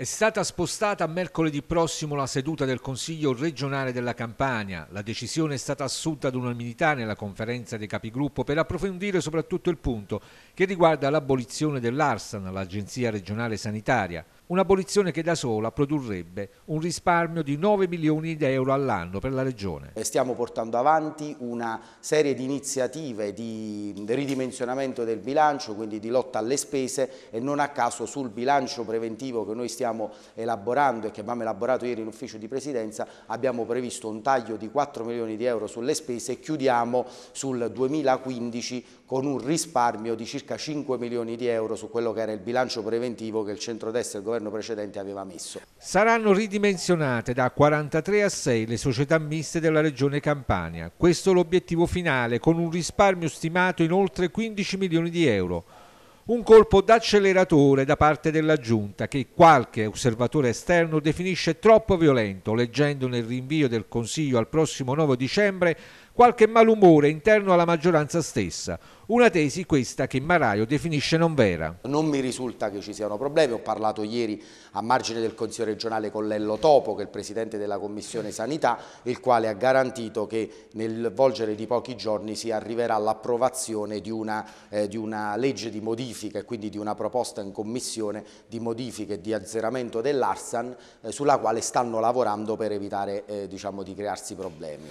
È stata spostata a mercoledì prossimo la seduta del Consiglio regionale della Campania. La decisione è stata assunta ad unanimità nella conferenza dei capigruppo per approfondire soprattutto il punto che riguarda l'abolizione dell'Arsan, l'Agenzia regionale sanitaria un'abolizione che da sola produrrebbe un risparmio di 9 milioni di euro all'anno per la Regione. Stiamo portando avanti una serie di iniziative di ridimensionamento del bilancio, quindi di lotta alle spese e non a caso sul bilancio preventivo che noi stiamo elaborando e che abbiamo elaborato ieri in ufficio di presidenza abbiamo previsto un taglio di 4 milioni di euro sulle spese e chiudiamo sul 2015 con un risparmio di circa 5 milioni di euro su quello che era il bilancio preventivo che il centrodestra e il governo governo precedente aveva messo. Saranno ridimensionate da 43 a 6 le società miste della Regione Campania. Questo è l'obiettivo finale, con un risparmio stimato in oltre 15 milioni di euro. Un colpo d'acceleratore da parte della Giunta che qualche osservatore esterno definisce troppo violento, leggendo nel rinvio del Consiglio al prossimo 9 dicembre qualche malumore interno alla maggioranza stessa. Una tesi questa che Maraio definisce non vera. Non mi risulta che ci siano problemi, ho parlato ieri a margine del Consiglio regionale con Lello Topo, che è il Presidente della Commissione Sanità, il quale ha garantito che nel volgere di pochi giorni si arriverà all'approvazione di, eh, di, una legge di modifica e quindi di una proposta in Commissione di modifica e di azzeramento dell'Arsan eh, sulla quale stanno lavorando per evitare eh, diciamo, di crearsi problemi.